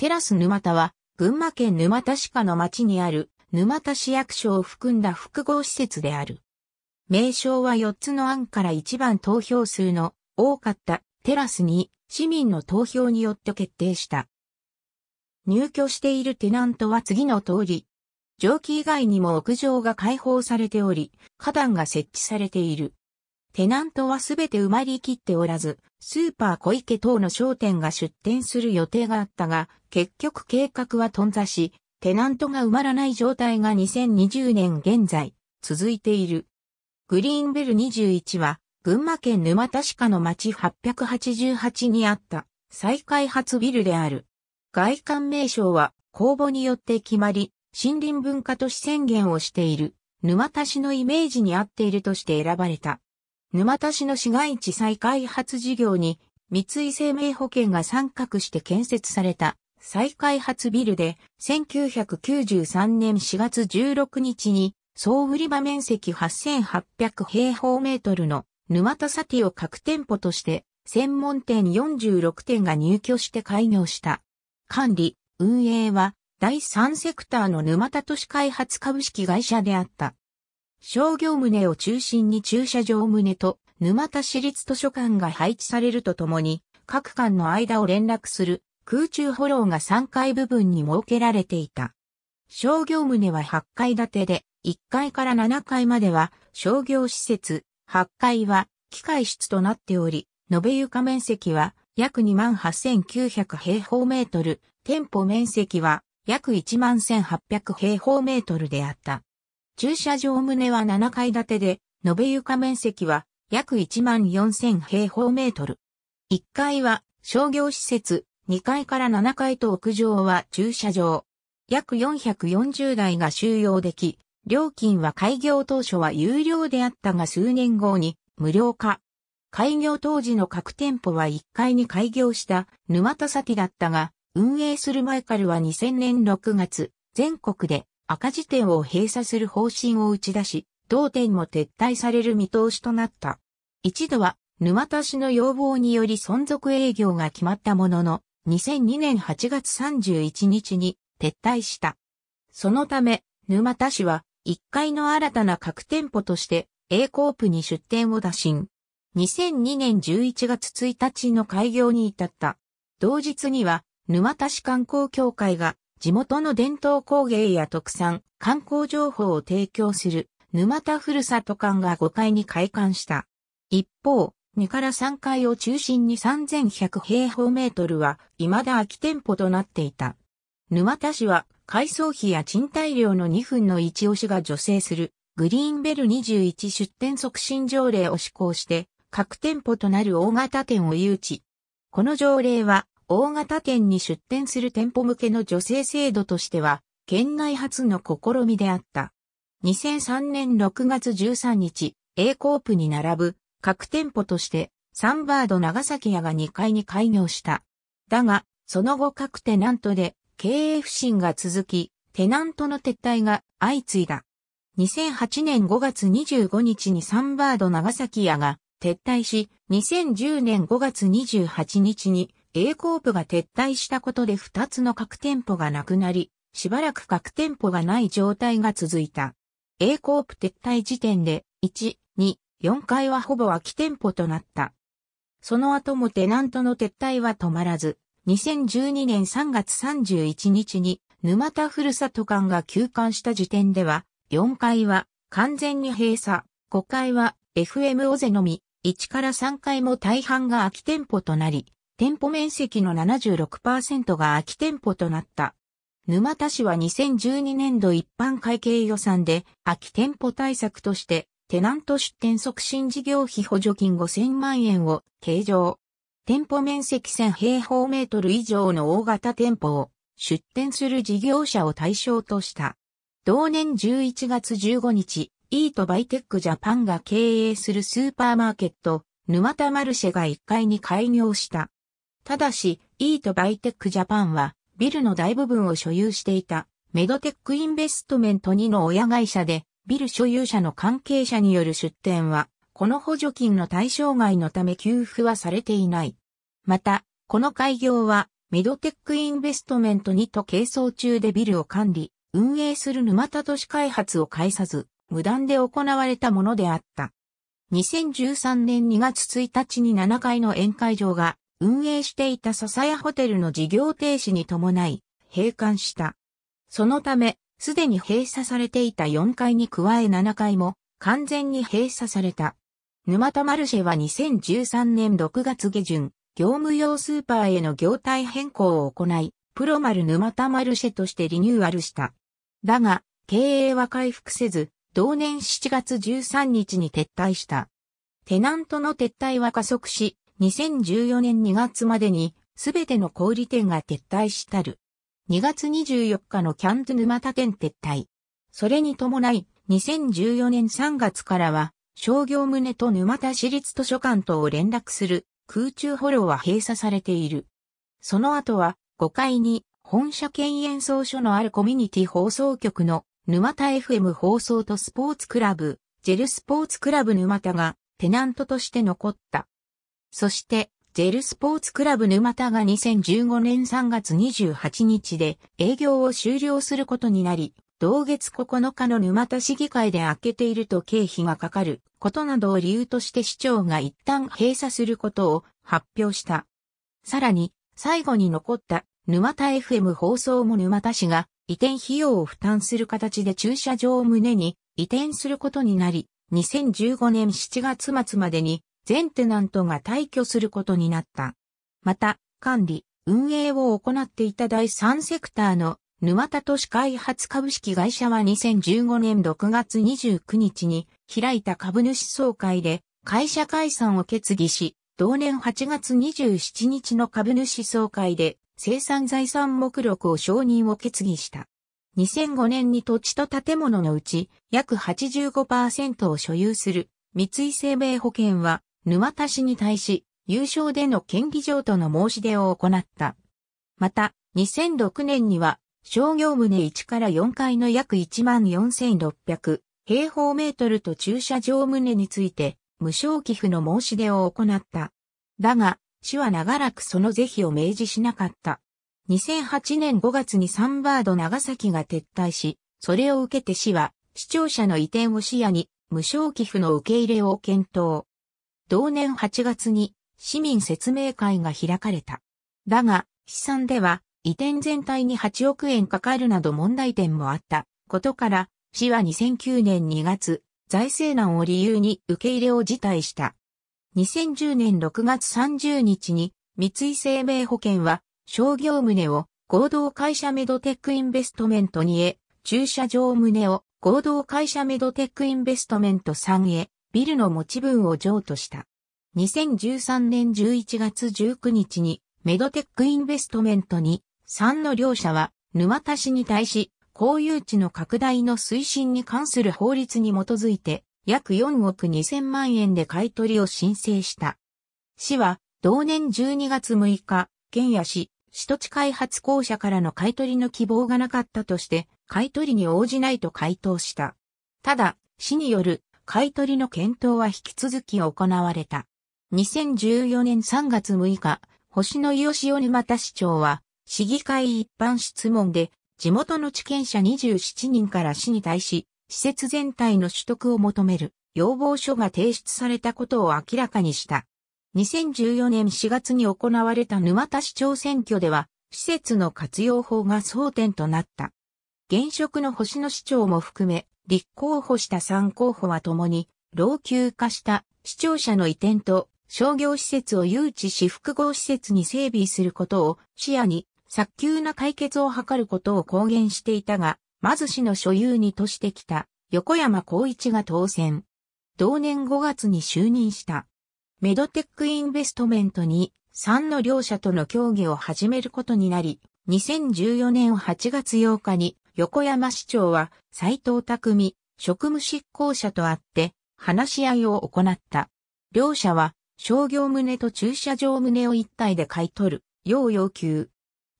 テラス沼田は、群馬県沼田市下の町にある、沼田市役所を含んだ複合施設である。名称は4つの案から1番投票数の多かったテラスに市民の投票によって決定した。入居しているテナントは次の通り。蒸気以外にも屋上が開放されており、花壇が設置されている。テナントはすべて埋まりきっておらず、スーパー小池等の商店が出店する予定があったが、結局計画は頓挫し、テナントが埋まらない状態が2020年現在、続いている。グリーンベル21は、群馬県沼田市下の町888にあった再開発ビルである。外観名称は公募によって決まり、森林文化都市宣言をしている沼田市のイメージに合っているとして選ばれた。沼田市の市街地再開発事業に、三井生命保険が参画して建設された再開発ビルで、1993年4月16日に、総売り場面積8800平方メートルの沼田サティを各店舗として、専門店46店が入居して開業した。管理、運営は、第三セクターの沼田都市開発株式会社であった。商業棟を中心に駐車場棟と沼田市立図書館が配置されるとともに、各館の間を連絡する空中フォローが3階部分に設けられていた。商業棟は8階建てで、1階から7階までは商業施設、8階は機械室となっており、延べ床面積は約28,900平方メートル、店舗面積は約11,800平方メートルであった。駐車場棟は7階建てで、延べ床面積は約14,000平方メートル。1階は商業施設、2階から7階と屋上は駐車場。約440台が収容でき、料金は開業当初は有料であったが数年後に無料化。開業当時の各店舗は1階に開業した沼田崎だったが、運営する前からは2000年6月、全国で赤字店を閉鎖する方針を打ち出し、同店も撤退される見通しとなった。一度は、沼田市の要望により存続営業が決まったものの、2002年8月31日に撤退した。そのため、沼田市は1階の新たな各店舗として A コープに出店を打診。2002年11月1日の開業に至った。同日には沼田市観光協会が地元の伝統工芸や特産、観光情報を提供する沼田ふるさと館が5階に開館した。一方、2から3階を中心に3100平方メートルは未だ空き店舗となっていた。沼田市は改装費や賃貸料の2分の1押しが助成するグリーンベル21出店促進条例を施行して各店舗となる大型店を誘致。この条例は大型店に出店する店舗向けの助成制度としては、県内初の試みであった。2003年6月13日、A コープに並ぶ各店舗としてサンバード長崎屋が2階に開業した。だが、その後各テナントで経営不振が続き、テナントの撤退が相次いだ。2008年5月25日にサンバード長崎屋が撤退し、2010年5月28日に A コープが撤退したことで2つの各店舗がなくなり、しばらく各店舗がない状態が続いた。A コープ撤退時点で、1、2、4階はほぼ空き店舗となった。その後もテナントの撤退は止まらず、2012年3月31日に沼田ふるさと館が休館した時点では、4階は完全に閉鎖、5階は FM オゼのみ、1から3階も大半が空き店舗となり、店舗面積の76%が空き店舗となった。沼田市は2012年度一般会計予算で空き店舗対策としてテナント出店促進事業費補助金5000万円を計上。店舗面積1000平方メートル以上の大型店舗を出店する事業者を対象とした。同年11月15日、イートバイテックジャパンが経営するスーパーマーケット、沼田マルシェが1階に開業した。ただし、イートバイテックジャパンは、ビルの大部分を所有していた、メドテックインベストメント2の親会社で、ビル所有者の関係者による出店は、この補助金の対象外のため給付はされていない。また、この開業は、メドテックインベストメント2と係争中でビルを管理、運営する沼田都市開発を介さず、無断で行われたものであった。2013年2月1日に7階の宴会場が運営していた笹屋ホテルの事業停止に伴い、閉館した。そのため、すでに閉鎖されていた4階に加え7階も完全に閉鎖された。沼田マルシェは2013年6月下旬、業務用スーパーへの業態変更を行い、プロマル沼田マルシェとしてリニューアルした。だが、経営は回復せず、同年7月13日に撤退した。テナントの撤退は加速し、2014年2月までに、すべての小売店が撤退したる。2月24日のキャンズゥ沼田店撤退。それに伴い、2014年3月からは、商業棟と沼田市立図書館とを連絡する空中ホローは閉鎖されている。その後は、5階に本社兼演奏所のあるコミュニティ放送局の沼田 FM 放送とスポーツクラブ、ジェルスポーツクラブ沼田がテナントとして残った。そして、ジェルスポーツクラブ沼田が2015年3月28日で営業を終了することになり、同月9日の沼田市議会で開けていると経費がかかることなどを理由として市長が一旦閉鎖することを発表した。さらに、最後に残った沼田 FM 放送も沼田市が移転費用を負担する形で駐車場を胸に移転することになり、2015年7月末までに全テナントが退去することになった。また、管理、運営を行っていた第3セクターの沼田都市開発株式会社は2015年6月29日に開いた株主総会で会社解散を決議し、同年8月27日の株主総会で生産財産目録を承認を決議した。2005年に土地と建物のうち約85%を所有する三井生命保険は沼田氏に対し、優勝での県議譲渡の申し出を行った。また、2006年には、商業棟1から4階の約14,600平方メートルと駐車場棟について、無償寄付の申し出を行った。だが、市は長らくその是非を明示しなかった。2008年5月にサンバード長崎が撤退し、それを受けて市は、視聴者の移転を視野に、無償寄付の受け入れを検討。同年8月に市民説明会が開かれた。だが、試算では移転全体に8億円かかるなど問題点もあったことから、市は2009年2月、財政難を理由に受け入れを辞退した。2010年6月30日に三井生命保険は商業棟を合同会社メドテックインベストメント2へ、駐車場棟を合同会社メドテックインベストメント3へ、ビルの持ち分を譲渡した。2013年11月19日にメドテックインベストメントに3の両社は沼田市に対し公有地の拡大の推進に関する法律に基づいて約4億2000万円で買取を申請した。市は同年12月6日、県や市、市土地開発公社からの買取の希望がなかったとして、買取に応じないと回答した。ただ、市による買取の検討は引き続き行われた。2014年3月6日、星野義雄沼田市長は、市議会一般質問で、地元の地権者27人から市に対し、施設全体の取得を求める要望書が提出されたことを明らかにした。2014年4月に行われた沼田市長選挙では、施設の活用法が争点となった。現職の星野市長も含め、立候補した3候補は共に、老朽化した市庁舎の移転と商業施設を誘致し複合施設に整備することを視野に早急な解決を図ることを公言していたが、まず市の所有にとしてきた横山光一が当選。同年5月に就任した。メドテックインベストメントに3の両社との協議を始めることになり、2014年8月8日に横山市長は斎藤匠、職務執行者とあって、話し合いを行った。両者は、商業棟と駐車場棟を一体で買い取る、要要求。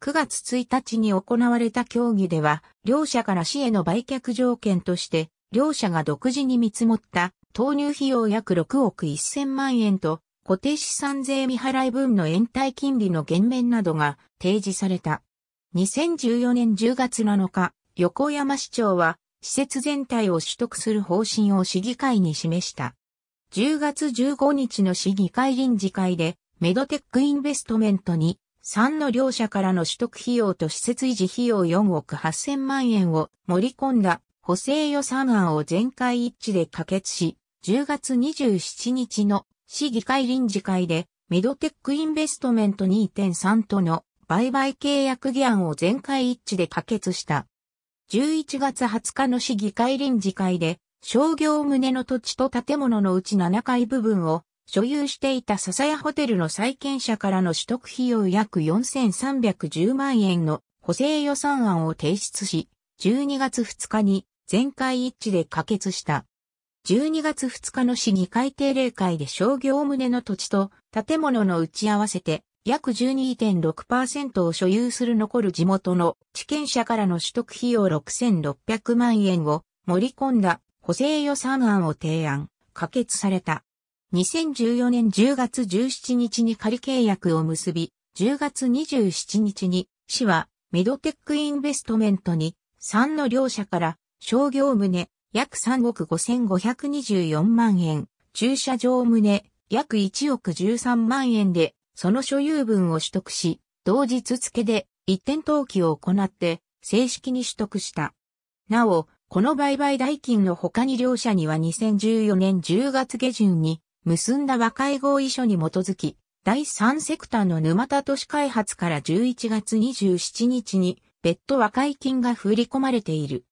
9月1日に行われた協議では、両者から市への売却条件として、両者が独自に見積もった投入費用約6億1000万円と固定資産税未払い分の延滞金利の減免などが提示された。2014年10月7日、横山市長は、施設全体を取得する方針を市議会に示した。10月15日の市議会臨時会で、メドテックインベストメントに、3の両社からの取得費用と施設維持費用4億8000万円を盛り込んだ補正予算案を全会一致で可決し、10月27日の市議会臨時会で、メドテックインベストメント2.3との売買契約議案を全会一致で可決した。11月20日の市議会臨時会で、商業棟の土地と建物のうち7階部分を所有していた笹屋ホテルの債権者からの取得費用約4310万円の補正予算案を提出し、12月2日に全会一致で可決した。12月2日の市議会定例会で商業棟の土地と建物の打ち合わせて約12.6%を所有する残る地元の地権者からの取得費用6600万円を盛り込んだ補正予算案を提案、可決された。2014年10月17日に仮契約を結び、10月27日に市はミドテックインベストメントに3の両社から商業棟約3億5524万円、駐車場棟約1億13万円でその所有分を取得し、同日付で一点登記を行って正式に取得した。なお、この売買代金の他に両社には2014年10月下旬に結んだ和解合意書に基づき、第3セクターの沼田都市開発から11月27日に別途和解金が振り込まれている。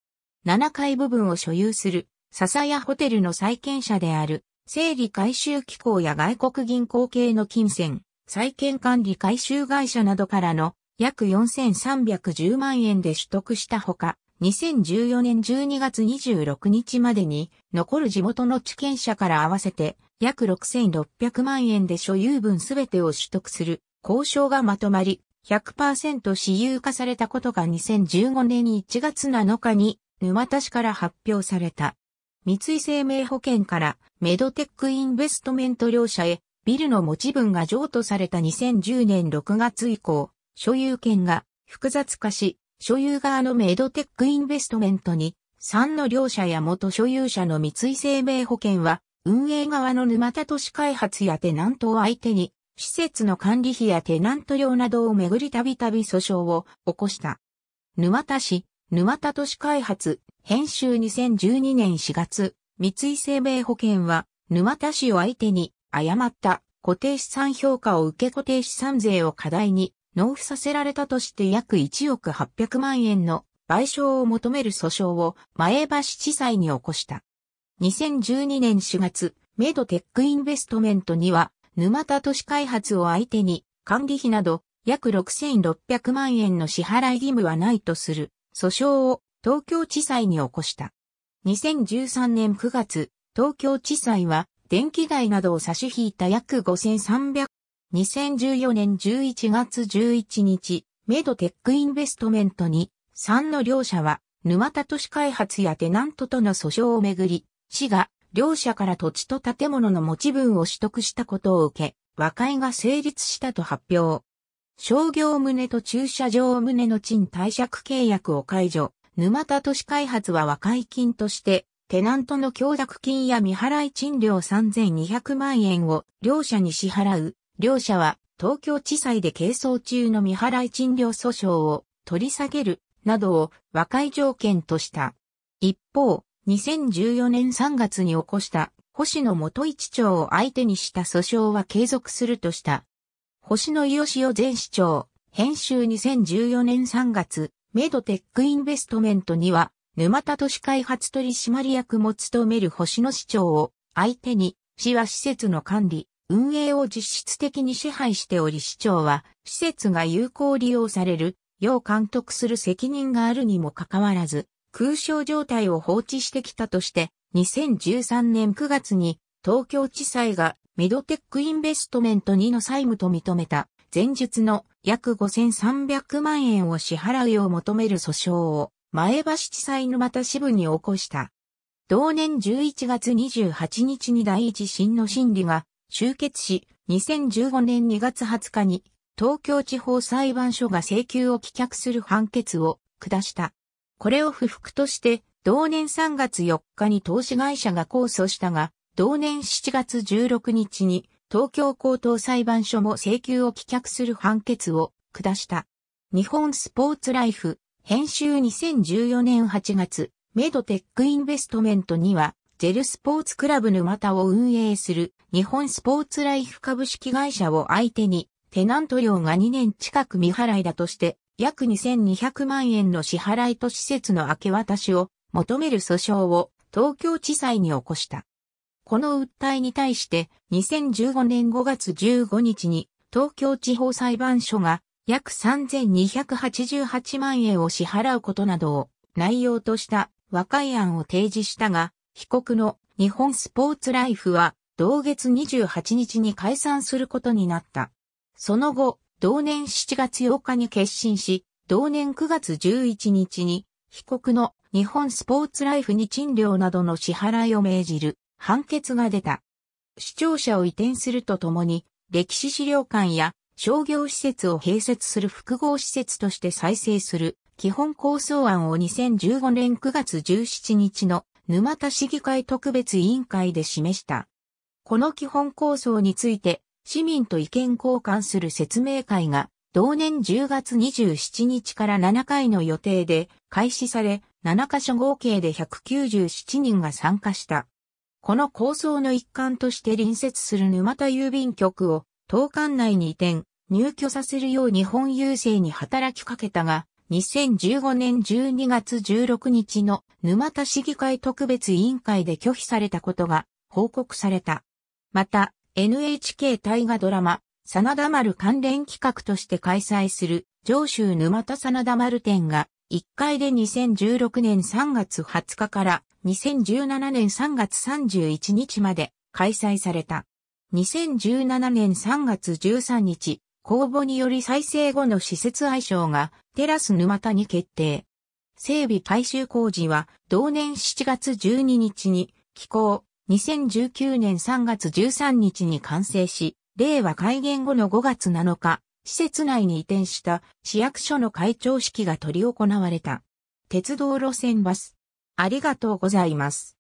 7階部分を所有する笹屋ホテルの債権者である整理回収機構や外国銀行系の金銭、再建管理回収会社などからの約4310万円で取得したほか、2014年12月26日までに残る地元の地権者から合わせて約6600万円で所有分すべてを取得する交渉がまとまり100%私有化されたことが2015年1月7日に沼田市から発表された。三井生命保険からメドテックインベストメント両社へビルの持ち分が譲渡された2010年6月以降、所有権が複雑化し、所有側のメイドテックインベストメントに、3の両者や元所有者の三井生命保険は、運営側の沼田都市開発やテナントを相手に、施設の管理費やテナント料などをめぐりたびたび訴訟を起こした。沼田市、沼田都市開発、編集2012年4月、三井生命保険は、沼田市を相手に、誤った固定資産評価を受け固定資産税を課題に納付させられたとして約1億800万円の賠償を求める訴訟を前橋地裁に起こした。2012年4月、メドテックインベストメントには、沼田都市開発を相手に、管理費など約6600万円の支払い義務はないとする訴訟を東京地裁に起こした。2013年9月、東京地裁は電気代などを差し引いた約5300、2014年11月11日、メドテックインベストメントに、3の両社は、沼田都市開発やテナントとの訴訟をめぐり、市が両社から土地と建物の持ち分を取得したことを受け、和解が成立したと発表。商業棟と駐車場棟の賃貸借契約を解除、沼田都市開発は和解金としてテナントの協託金や未払い賃料3200万円を両者に支払う。両者は東京地裁で係争中の未払い賃料訴訟を取り下げるなどを和解条件とした。一方、2014年3月に起こした星野元一町を相手にした訴訟は継続するとした。星野義雄前市長、編集2014年3月、メドテックインベストメントには、沼田都市開発取締役も務める星野市長を相手に、市は施設の管理、運営を実質的に支配しており市長は、施設が有効利用される、要監督する責任があるにもかかわらず、空床状態を放置してきたとして、2013年9月に東京地裁がメドテックインベストメント2の債務と認めた前述の約5300万円を支払うよう求める訴訟を前橋地裁沼田支部に起こした。同年11月28日に第一審の審理が終結し、2015年2月20日に東京地方裁判所が請求を棄却する判決を下した。これを不服として、同年3月4日に投資会社が控訴したが、同年7月16日に東京高等裁判所も請求を棄却する判決を下した。日本スポーツライフ編集2014年8月、メドテックインベストメントには、ジェルスポーツクラブ沼田を運営する日本スポーツライフ株式会社を相手に、テナント料が2年近く未払いだとして、約2200万円の支払いと施設の明け渡しを求める訴訟を東京地裁に起こした。この訴えに対して2015年5月15日に東京地方裁判所が約3288万円を支払うことなどを内容とした和解案を提示したが、被告の日本スポーツライフは同月28日に解散することになった。その後、同年7月8日に決心し、同年9月11日に被告の日本スポーツライフに賃料などの支払いを命じる判決が出た。視聴者を移転するとともに、歴史資料館や商業施設を併設する複合施設として再生する基本構想案を2015年9月17日の沼田市議会特別委員会で示した。この基本構想について市民と意見交換する説明会が同年10月27日から7回の予定で開始され7カ所合計で197人が参加した。この構想の一環として隣接する沼田郵便局を東館内に移転、入居させるよう日本郵政に働きかけたが、2015年12月16日の沼田市議会特別委員会で拒否されたことが報告された。また、NHK 大河ドラマ、真田丸関連企画として開催する上州沼田真田丸展が1回で2016年3月20日から2017年3月31日まで開催された。2017年3月13日、公募により再生後の施設愛称がテラス沼田に決定。整備改修工事は同年7月12日に起工、2019年3月13日に完成し、令和改元後の5月7日、施設内に移転した市役所の会長式が執り行われた。鉄道路線バス。ありがとうございます。